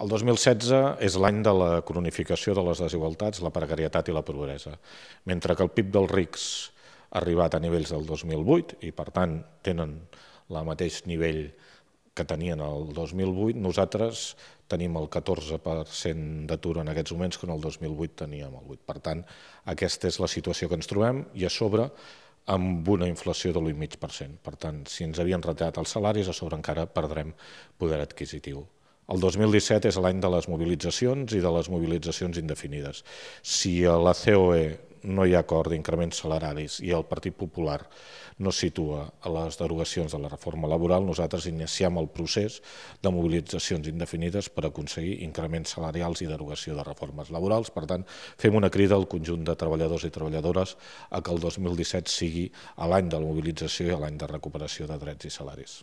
El 2016 és l'any de la cronificació de les desigualtats, la precarietat i la pobresa. Mentre que el PIB dels rics ha arribat a nivells del 2008 i, per tant, tenen el mateix nivell que tenien el 2008, nosaltres tenim el 14% d'atur en aquests moments que en el 2008 teníem el 8. Per tant, aquesta és la situació que ens trobem i a sobre amb una inflació de l'1,5%. Per tant, si ens havien retirat els salaris, a sobre encara perdrem poder adquisitiu. El 2017 és l'any de les mobilitzacions i de les mobilitzacions indefinides. Si a la COE no hi ha acord d'increments salaris i el Partit Popular no situa a les derogacions de la reforma laboral, nosaltres iniciem el procés de mobilitzacions indefinides per aconseguir increments salarials i derogació de reformes laborals. Per tant, fem una crida al conjunt de treballadors i treballadores a que el 2017 sigui l'any de la mobilització i l'any de recuperació de drets i salaris.